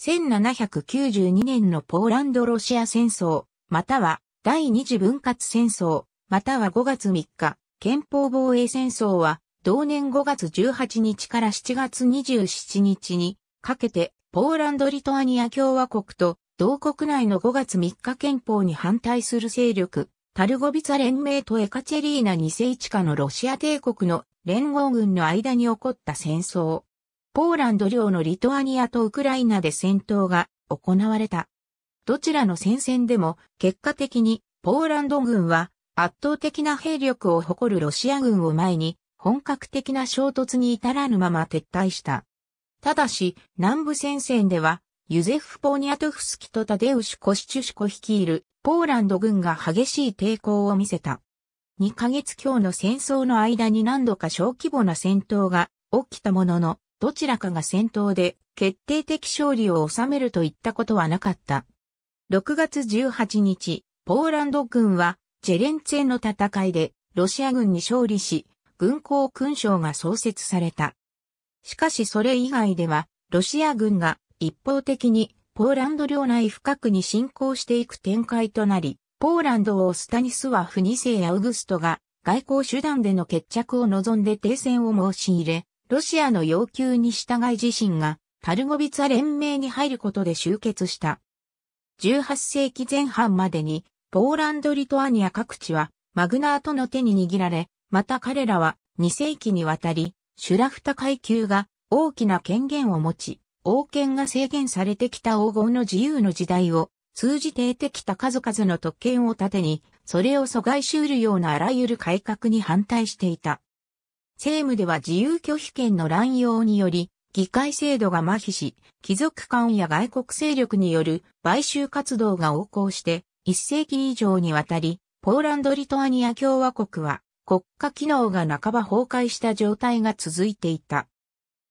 1792年のポーランド・ロシア戦争、または第二次分割戦争、または5月3日、憲法防衛戦争は、同年5月18日から7月27日にかけて、ポーランド・リトアニア共和国と、同国内の5月3日憲法に反対する勢力、タルゴビツァ連盟とエカチェリーナ2世一下のロシア帝国の連合軍の間に起こった戦争。ポーランド領のリトアニアとウクライナで戦闘が行われた。どちらの戦線でも結果的にポーランド軍は圧倒的な兵力を誇るロシア軍を前に本格的な衝突に至らぬまま撤退した。ただし、南部戦線では、ユゼフ・ポーニャトフスキとタデウシュ・コシチュシコ率いるポーランド軍が激しい抵抗を見せた。2ヶ月強の戦争の間に何度か小規模な戦闘が起きたものの、どちらかが戦闘で決定的勝利を収めるといったことはなかった。6月18日、ポーランド軍はジェレンツェの戦いでロシア軍に勝利し、軍港勲章が創設された。しかしそれ以外では、ロシア軍が一方的にポーランド領内深くに侵攻していく展開となり、ポーランドをスタニスワフ2世やウグストが外交手段での決着を望んで停戦を申し入れ、ロシアの要求に従い自身がタルゴビツァ連盟に入ることで集結した。18世紀前半までに、ポーランド・リトアニア各地は、マグナートの手に握られ、また彼らは2世紀にわたり、シュラフタ階級が大きな権限を持ち、王権が制限されてきた黄金の自由の時代を通じて得てきた数々の特権を盾に、それを阻害しうるようなあらゆる改革に反対していた。政務では自由拒否権の乱用により、議会制度が麻痺し、貴族間や外国勢力による買収活動が横行して、一世紀以上にわたり、ポーランド・リトアニア共和国は国家機能が半ば崩壊した状態が続いていた。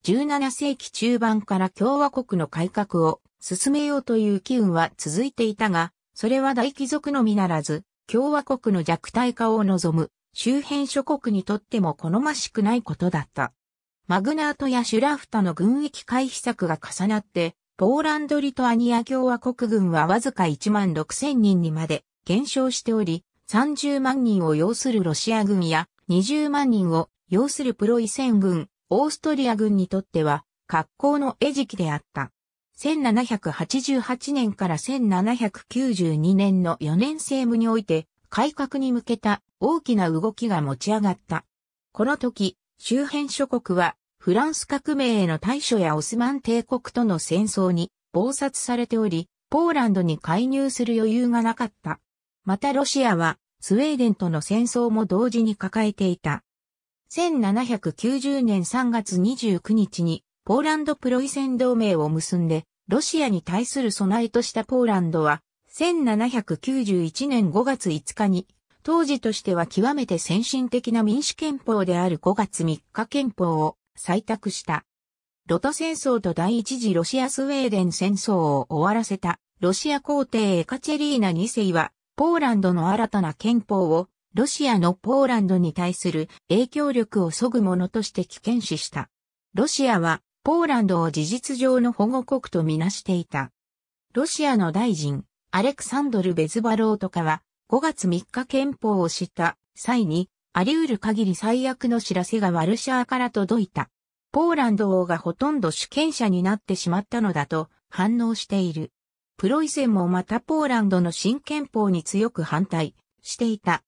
17世紀中盤から共和国の改革を進めようという機運は続いていたが、それは大貴族のみならず、共和国の弱体化を望む周辺諸国にとっても好ましくないことだった。マグナートやシュラフタの軍役回避策が重なって、ポーランド・リトアニア共和国軍はわずか1万6千人にまで減少しており、30万人を要するロシア軍や20万人を要するプロイセン軍、オーストリア軍にとっては格好の餌食であった。1788年から1792年の4年政務において改革に向けた大きな動きが持ち上がった。この時、周辺諸国はフランス革命への対処やオスマン帝国との戦争に暴殺されており、ポーランドに介入する余裕がなかった。またロシアはスウェーデンとの戦争も同時に抱えていた。1790年3月29日にポーランドプロイセン同盟を結んで、ロシアに対する備えとしたポーランドは、1791年5月5日に当時としては極めて先進的な民主憲法である5月3日憲法を採択した。ロト戦争と第一次ロシアスウェーデン戦争を終わらせたロシア皇帝エカチェリーナ2世はポーランドの新たな憲法をロシアのポーランドに対する影響力を削ぐものとして危険視した。ロシアはポーランドを事実上の保護国とみなしていた。ロシアの大臣、アレクサンドル・ベズバローとかは、5月3日憲法を知った際に、あり得る限り最悪の知らせがワルシャーから届いた。ポーランド王がほとんど主権者になってしまったのだと反応している。プロイセンもまたポーランドの新憲法に強く反対していた。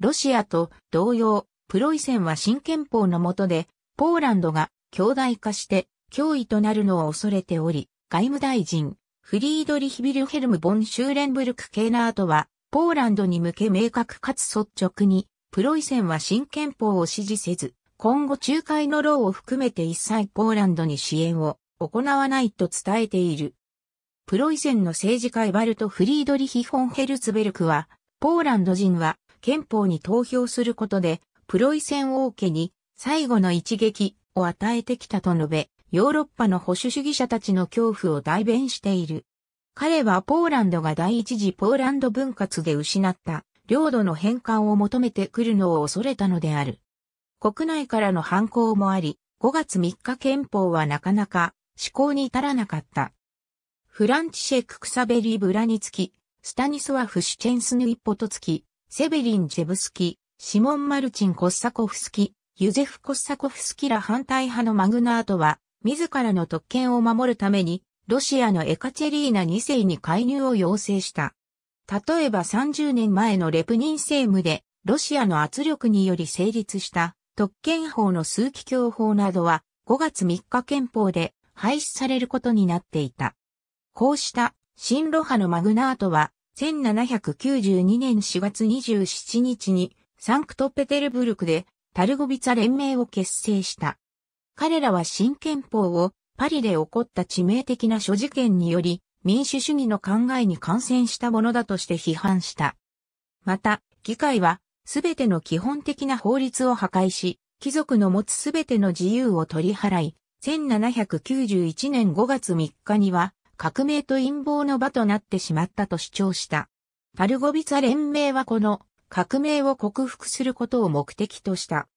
ロシアと同様、プロイセンは新憲法の下で、ポーランドが強大化して脅威となるのを恐れており、外務大臣、フリードリヒ・ビルヘルム・ボン・シューレンブルク・ケーナートは、ポーランドに向け明確かつ率直に、プロイセンは新憲法を支持せず、今後仲介の労を含めて一切ポーランドに支援を行わないと伝えている。プロイセンの政治家エバルト・フリードリヒ・フォンヘルツベルクは、ポーランド人は憲法に投票することで、プロイセン王家に最後の一撃を与えてきたと述べ、ヨーロッパの保守主義者たちの恐怖を代弁している。彼はポーランドが第一次ポーランド分割で失った領土の返還を求めてくるのを恐れたのである。国内からの反抗もあり、5月3日憲法はなかなか施行に至らなかった。フランチシェク・クサベリ・ブラニツキ、スタニスワフ・シュチェンスヌイ・ポトツキ、セベリン・ジェブスキ、シモン・マルチン・コッサコフスキ、ユゼフ・コッサコフスキら反対派のマグナートは、自らの特権を守るために、ロシアのエカチェリーナ2世に介入を要請した。例えば30年前のレプニン政務で、ロシアの圧力により成立した特権法の数奇教法などは5月3日憲法で廃止されることになっていた。こうした新ロ派のマグナートは1792年4月27日にサンクトペテルブルクでタルゴビツァ連盟を結成した。彼らは新憲法をパリで起こった致命的な諸事件により、民主主義の考えに感染したものだとして批判した。また、議会は、すべての基本的な法律を破壊し、貴族の持つすべての自由を取り払い、1791年5月3日には、革命と陰謀の場となってしまったと主張した。パルゴビツァ連盟はこの革命を克服することを目的とした。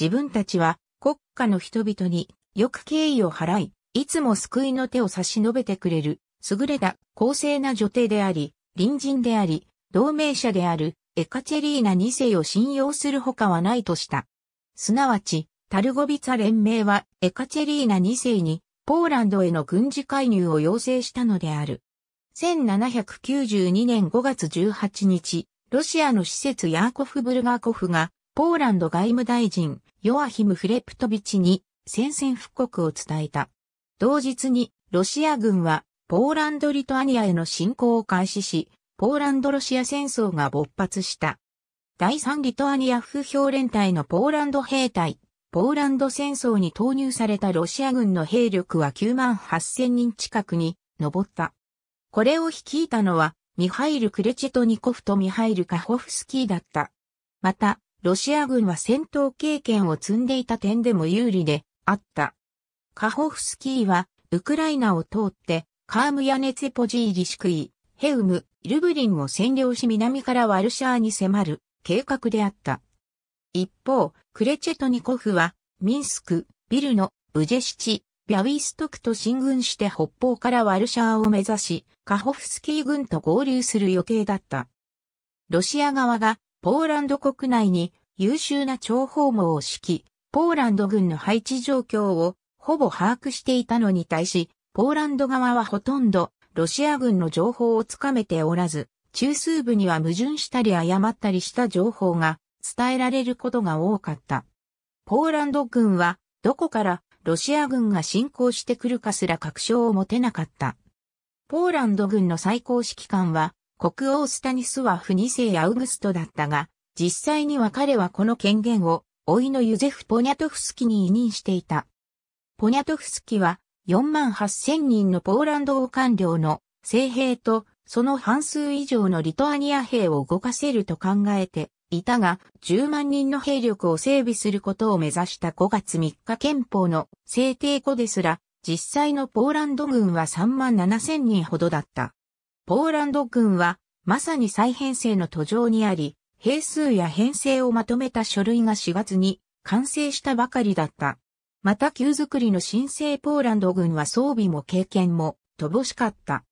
自分たちは国家の人々によく敬意を払い、いつも救いの手を差し伸べてくれる、優れた、公正な女帝であり、隣人であり、同盟者である、エカチェリーナ2世を信用するほかはないとした。すなわち、タルゴビツァ連盟は、エカチェリーナ2世に、ポーランドへの軍事介入を要請したのである。1792年5月18日、ロシアの施設ヤーコフ・ブルガーコフが、ポーランド外務大臣、ヨアヒム・フレプトビチに宣戦布告を伝えた。同日にロシア軍はポーランド・リトアニアへの侵攻を開始し、ポーランド・ロシア戦争が勃発した。第3リトアニア不評連隊のポーランド兵隊、ポーランド戦争に投入されたロシア軍の兵力は9万8000人近くに上った。これを率いたのは、ミハイル・クレチェトニコフとミハイル・カホフスキーだった。また、ロシア軍は戦闘経験を積んでいた点でも有利で、あった。カホフスキーは、ウクライナを通って、カームヤネツェポジーリシクイ、ヘウム、ルブリンを占領し南からワルシャーに迫る計画であった。一方、クレチェトニコフは、ミンスク、ビルノ、ブジェシチ、ビャウィストクと進軍して北方からワルシャーを目指し、カホフスキー軍と合流する予定だった。ロシア側がポーランド国内に優秀な諜報網を敷き、ポーランド軍の配置状況をほぼ把握していたのに対し、ポーランド側はほとんどロシア軍の情報をつかめておらず、中枢部には矛盾したり誤ったりした情報が伝えられることが多かった。ポーランド軍はどこからロシア軍が侵攻してくるかすら確証を持てなかった。ポーランド軍の最高指揮官は国王スタニスワフ2世アウグストだったが、実際には彼はこの権限を老いのユゼフ・ポニャトフスキに委任していた。ポニャトフスキは4万8000人のポーランド王官僚の政兵とその半数以上のリトアニア兵を動かせると考えていたが、10万人の兵力を整備することを目指した5月3日憲法の制定後ですら、実際のポーランド軍は3万7千人ほどだった。ポーランド軍は、まさに再編成の途上にあり、兵数や編成をまとめた書類が4月に完成したばかりだった。また旧作りの新生ポーランド軍は装備も経験も乏しかった。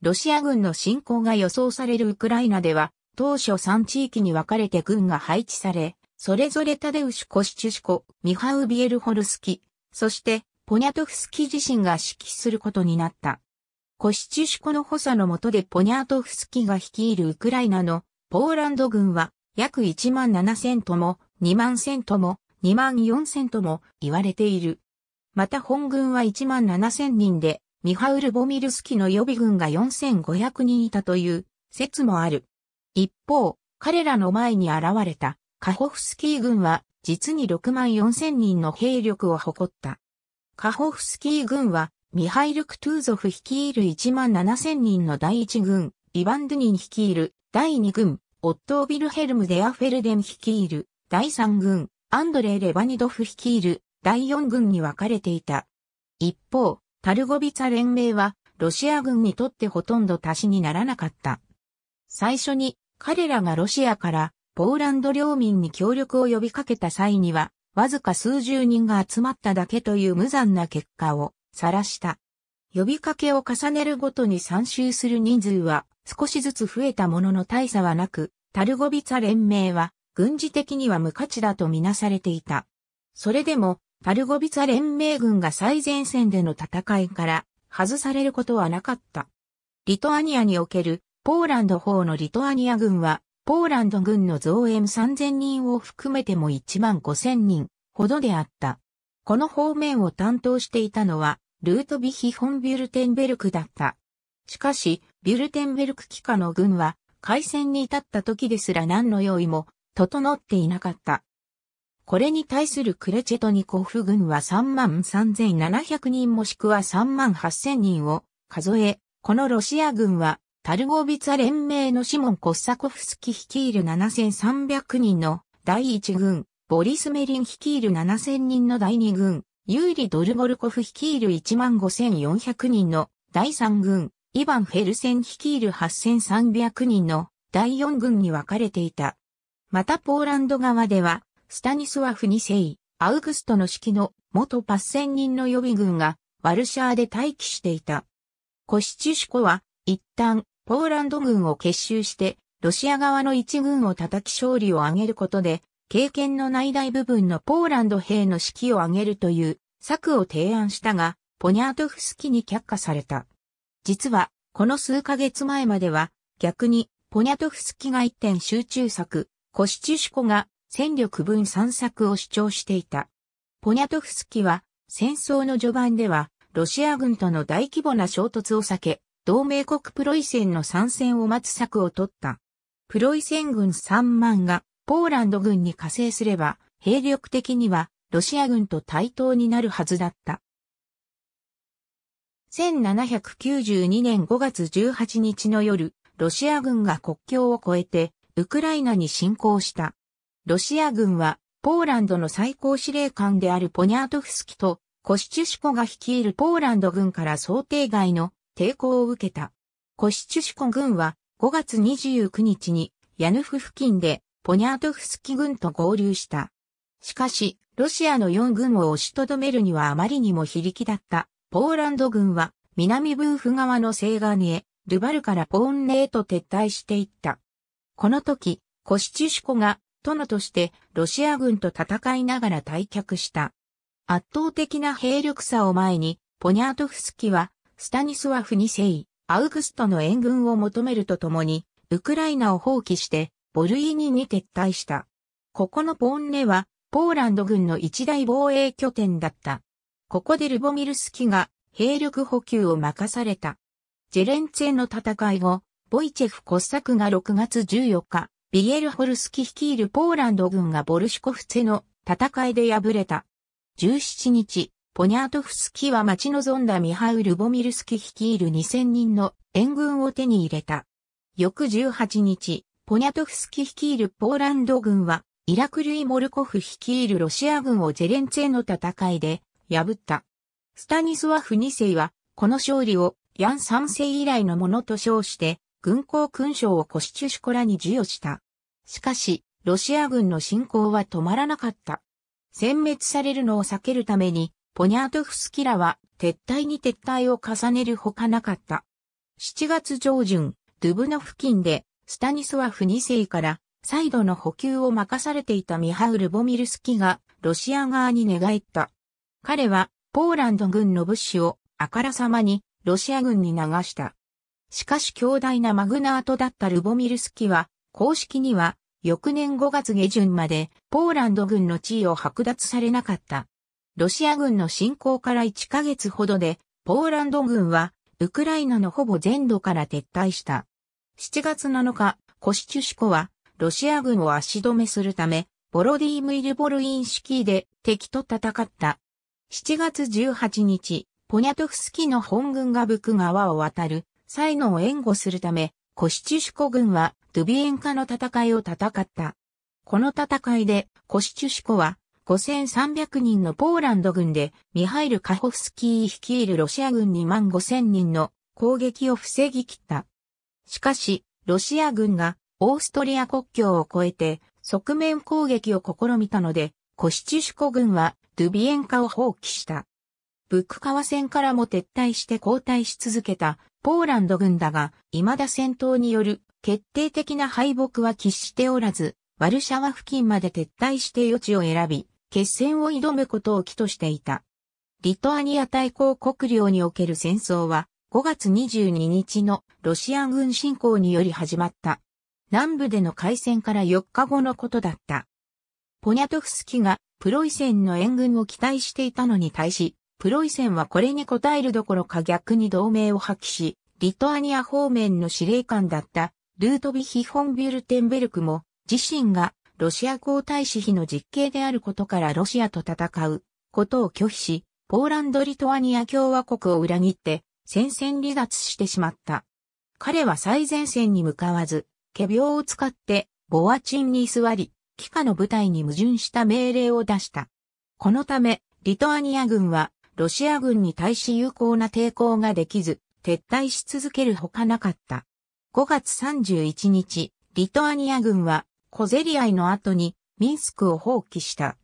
ロシア軍の侵攻が予想されるウクライナでは、当初3地域に分かれて軍が配置され、それぞれタデウシュ・コシチュシコ、ミハウ・ビエルホルスキ、そしてポニャトフスキ自身が指揮することになった。コシチュシコの補佐の下でポニャトフスキが率いるウクライナのポーランド軍は約1万7千とも、2万千とも、2万4千とも言われている。また本軍は1万7千人で、ミハウル・ボミルスキの予備軍が4500人いたという説もある。一方、彼らの前に現れたカホフスキー軍は実に6万4千人の兵力を誇った。カホフスキー軍はミハイル・クトゥーゾフ率いる1万7千人の第一軍、イヴァン・ドゥニン率いる第2軍、オットー・ビルヘルム・デア・フェルデン率いる第3軍、アンドレー・レバニドフ率いる第4軍に分かれていた。一方、タルゴビツァ連盟はロシア軍にとってほとんど足しにならなかった。最初に彼らがロシアからポーランド領民に協力を呼びかけた際には、わずか数十人が集まっただけという無残な結果を晒した。呼びかけを重ねるごとに参集する人数は少しずつ増えたものの大差はなく、タルゴビツァ連盟は軍事的には無価値だとみなされていた。それでも、タルゴビツァ連盟軍が最前線での戦いから外されることはなかった。リトアニアにおけるポーランド方のリトアニア軍は、ポーランド軍の増援3000人を含めても1万5000人ほどであった。この方面を担当していたのは、ルートビヒ・ホンビュルテンベルクだった。しかし、ビュルテンベルク機下の軍は、開戦に至った時ですら何の用意も、整っていなかった。これに対するクレチェトニコフ軍は3万3700人もしくは3万8000人を数え、このロシア軍は、タルゴビツァ連盟のシモン・コッサコフスキ率いる7300人の第1軍、ボリス・メリン率いる7000人の第2軍、ユーリ・ドルボルコフ率いる15400人の第3軍、イヴァン・フェルセン率いる8300人の第四軍に分かれていた。またポーランド側では、スタニスワフ2世、アウグストの指揮の元パッセン人の予備軍がワルシャーで待機していた。コシチュシコは一旦ポーランド軍を結集してロシア側の一軍を叩き勝利を挙げることで経験の内大部分のポーランド兵の指揮を挙げるという策を提案したがポニャートフスキに却下された。実は、この数ヶ月前までは、逆に、ポニャトフスキが一点集中作、コシチュシコが戦力分散策を主張していた。ポニャトフスキは、戦争の序盤では、ロシア軍との大規模な衝突を避け、同盟国プロイセンの参戦を待つ策を取った。プロイセン軍3万が、ポーランド軍に加勢すれば、兵力的には、ロシア軍と対等になるはずだった。1792年5月18日の夜、ロシア軍が国境を越えて、ウクライナに侵攻した。ロシア軍は、ポーランドの最高司令官であるポニャートフスキと、コシチュシコが率いるポーランド軍から想定外の抵抗を受けた。コシチュシコ軍は、5月29日に、ヤヌフ付近で、ポニャートフスキ軍と合流した。しかし、ロシアの4軍を押しとどめるにはあまりにも非力だったポーランド軍は南ブーフ側の西岸へ、ルバルからポーンネへと撤退していった。この時、コシチュシコが、殿としてロシア軍と戦いながら退却した。圧倒的な兵力差を前に、ポニャートフスキは、スタニスワフ2世、アウグストの援軍を求めるとともに、ウクライナを放棄して、ボルイーニに撤退した。ここのポーンネは、ポーランド軍の一大防衛拠点だった。ここでルボミルスキが兵力補給を任された。ジェレンツェの戦い後、ボイチェフ・コッサクが6月14日、ビエルホルスキ率いるポーランド軍がボルシコフツェの戦いで敗れた。17日、ポニャートフスキは待ち望んだミハウ・ルボミルスキ率いる2000人の援軍を手に入れた。翌18日、ポニャトフスキ率いるポーランド軍は、イラクルイ・モルコフ率いるロシア軍をジェレンツェの戦いで破った。スタニスワフ2世は、この勝利をヤン3世以来のものと称して、軍港勲章をコシチュシュコラに授与した。しかし、ロシア軍の侵攻は止まらなかった。殲滅されるのを避けるために、ポニャートフスキラは撤退に撤退を重ねるほかなかった。7月上旬、ドゥブの付近で、スタニスワフ2世から再度の補給を任されていたミハウル・ボミルスキがロシア側に寝返った。彼はポーランド軍の物資をあからさまにロシア軍に流した。しかし強大なマグナートだったルボミルスキは公式には翌年5月下旬までポーランド軍の地位を剥奪されなかった。ロシア軍の侵攻から1ヶ月ほどでポーランド軍はウクライナのほぼ全土から撤退した。7月7日、コシチュシコはロシア軍を足止めするためボロディームイル・ボルインシキーで敵と戦った。7月18日、ポニャトフスキの本軍がブク川を渡る、才能を援護するため、コシチュシコ軍は、ドゥビエンカの戦いを戦った。この戦いで、コシチュシコは、5300人のポーランド軍で、ミハイル・カホフスキー率いるロシア軍2万5000人の攻撃を防ぎ切った。しかし、ロシア軍がオーストリア国境を越えて側面攻撃を試みたので、コシチュシコ軍はドゥビエンカを放棄した。ブック川戦からも撤退して後退し続けたポーランド軍だが、未だ戦闘による決定的な敗北は喫しておらず、ワルシャワ付近まで撤退して余地を選び、決戦を挑むことを起としていた。リトアニア対抗国領における戦争は5月22日のロシア軍侵攻により始まった。南部での開戦から4日後のことだった。ポニャトフスキがプロイセンの援軍を期待していたのに対し、プロイセンはこれに応えるどころか逆に同盟を破棄し、リトアニア方面の司令官だったルートビヒ・フォンビュルテンベルクも自身がロシア皇太子妃の実刑であることからロシアと戦うことを拒否し、ポーランド・リトアニア共和国を裏切って戦線離脱してしまった。彼は最前線に向かわず、仮病を使ってボアチンに座り、帰化の部隊に矛盾した命令を出した。このため、リトアニア軍は、ロシア軍に対し有効な抵抗ができず、撤退し続けるほかなかった。5月31日、リトアニア軍は、小競り合いの後に、ミンスクを放棄した。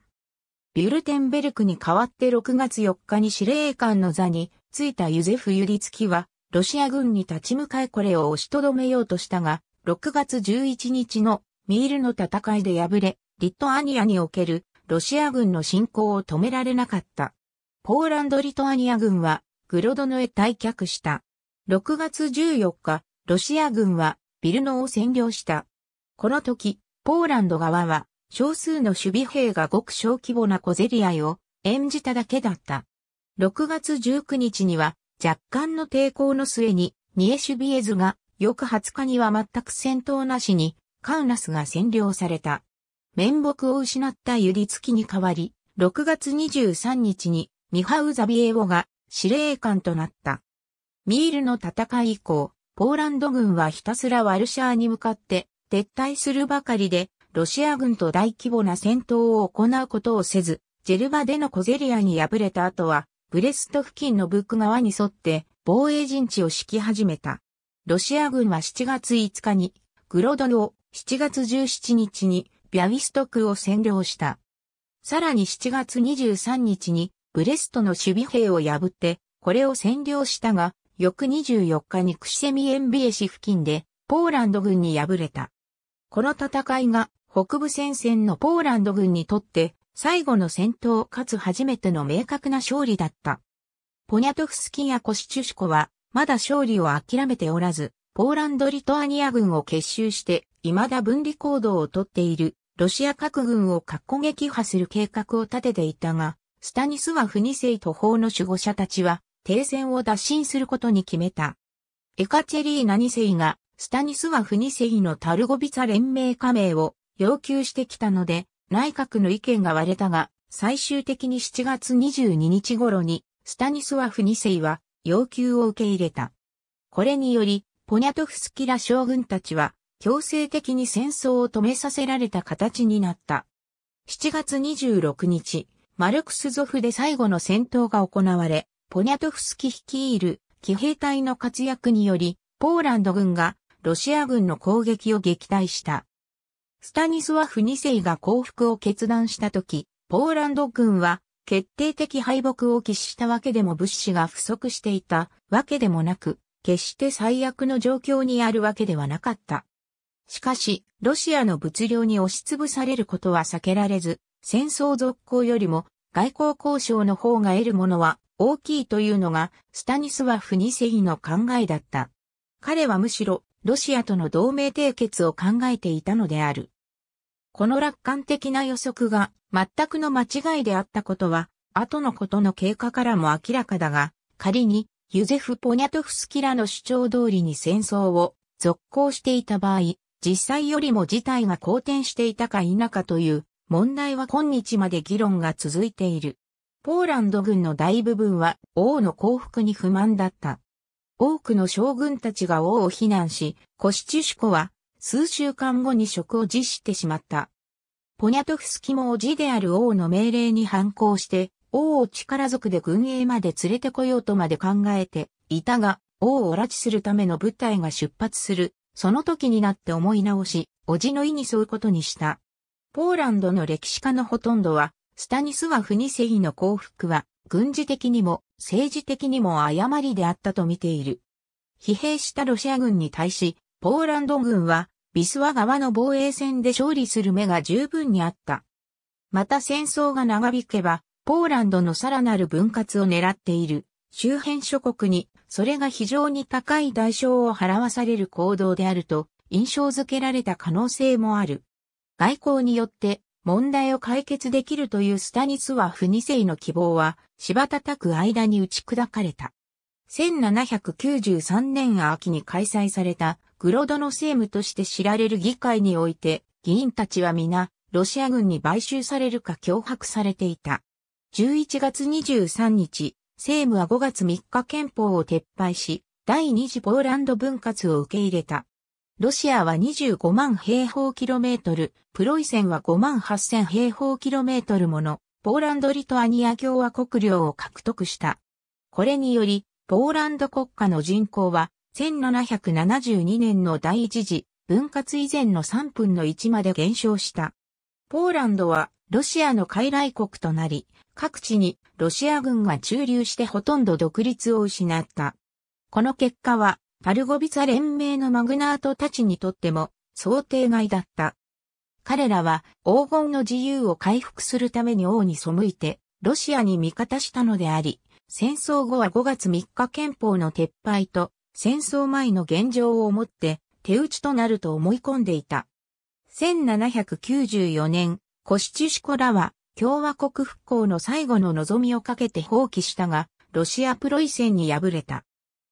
ビュルテンベルクに代わって6月4日に司令官の座についたユゼフ・ユリツキは、ロシア軍に立ち向かいこれを押しとどめようとしたが、6月11日のミールの戦いで敗れ、リトアニアにおけるロシア軍の侵攻を止められなかった。ポーランド・リトアニア軍はグロドノへ退却した。6月14日、ロシア軍はビルノを占領した。この時、ポーランド側は少数の守備兵がごく小規模な小競り合いを演じただけだった。6月19日には若干の抵抗の末にニエシュビエズが翌20日には全く戦闘なしにカウナスが占領された。面目を失ったユディツキに代わり、6月23日にミハウ・ザビエオが司令官となった。ミールの戦い以降、ポーランド軍はひたすらワルシャーに向かって撤退するばかりで、ロシア軍と大規模な戦闘を行うことをせず、ジェルバでのコゼリアに敗れた後は、ブレスト付近のブック側に沿って防衛陣地を敷き始めた。ロシア軍は7月5日にグロドノを7月17日にビャウィストクを占領した。さらに7月23日にブレストの守備兵を破って、これを占領したが、翌24日にクシセミエンビエ市付近でポーランド軍に敗れた。この戦いが北部戦線のポーランド軍にとって最後の戦闘かつ初めての明確な勝利だった。ポニャトフスキやコシチュシコはまだ勝利を諦めておらず、ポーランド・リトアニア軍を結集して未だ分離行動をとっているロシア核軍を核攻撃破する計画を立てていたが、スタニスワフ2世と法の守護者たちは停戦を打診することに決めた。エカチェリーナ2世がスタニスワフ2世のタルゴビザ連盟加盟を要求してきたので、内閣の意見が割れたが、最終的に7月22日頃に、スタニスワフ2世は要求を受け入れた。これにより、ポニャトフスキラ将軍たちは、強制的に戦争を止めさせられた形になった。7月26日、マルクスゾフで最後の戦闘が行われ、ポニャトフスキ率いる騎兵隊の活躍により、ポーランド軍がロシア軍の攻撃を撃退した。スタニスワフ2世が降伏を決断した時、ポーランド軍は決定的敗北を喫したわけでも物資が不足していたわけでもなく、決して最悪の状況にあるわけではなかった。しかし、ロシアの物量に押しつぶされることは避けられず、戦争続行よりも外交交渉の方が得るものは大きいというのがスタニスワフ2世の考えだった。彼はむしろロシアとの同盟締結を考えていたのである。この楽観的な予測が全くの間違いであったことは、後のことの経過からも明らかだが、仮にユゼフ・ポニャトフスキラの主張通りに戦争を続行していた場合、実際よりも事態が好転していたか否かという問題は今日まで議論が続いている。ポーランド軍の大部分は王の降伏に不満だった。多くの将軍たちが王を非難し、コシチュシコは数週間後に職を辞してしまった。ポニャトフスキも叔父である王の命令に反抗して、王を力ずくで軍営まで連れてこようとまで考えていたが、王を拉致するための部隊が出発するその時になって思い直し、おじの意に沿うことにした。ポーランドの歴史家のほとんどは、スタニスワフニセイの降伏は、軍事的にも政治的にも誤りであったと見ている。疲弊したロシア軍に対し、ポーランド軍は、ビスワ川の防衛戦で勝利する目が十分にあった。また戦争が長引けば、ポーランドのさらなる分割を狙っている周辺諸国にそれが非常に高い代償を払わされる行動であると印象づけられた可能性もある。外交によって問題を解決できるというスタニスワフ2世の希望は、柴叩く間に打ち砕かれた。1793年秋に開催されたグロドの政務として知られる議会において、議員たちは皆、ロシア軍に買収されるか脅迫されていた。11月23日、政務は5月3日憲法を撤廃し、第二次ポーランド分割を受け入れた。ロシアは25万平方キロメートル、プロイセンは5万8000平方キロメートルもの、ポーランド・リトアニア共和国領を獲得した。これにより、ポーランド国家の人口は、1772年の第一次分割以前の3分の1まで減少した。ポーランドはロシアの傀儡国となり、各地にロシア軍が駐留してほとんど独立を失った。この結果は、パルゴビザ連盟のマグナートたちにとっても想定外だった。彼らは黄金の自由を回復するために王に背いて、ロシアに味方したのであり、戦争後は5月3日憲法の撤廃と戦争前の現状をもって手打ちとなると思い込んでいた。1794年、コシチュシコらは共和国復興の最後の望みをかけて放棄したが、ロシアプロイセンに敗れた。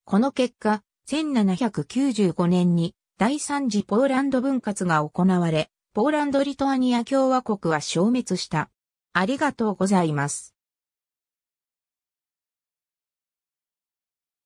この結果、1795年に第三次ポーランド分割が行われ、ポーランド・リトアニア共和国は消滅した。ありがとうございます。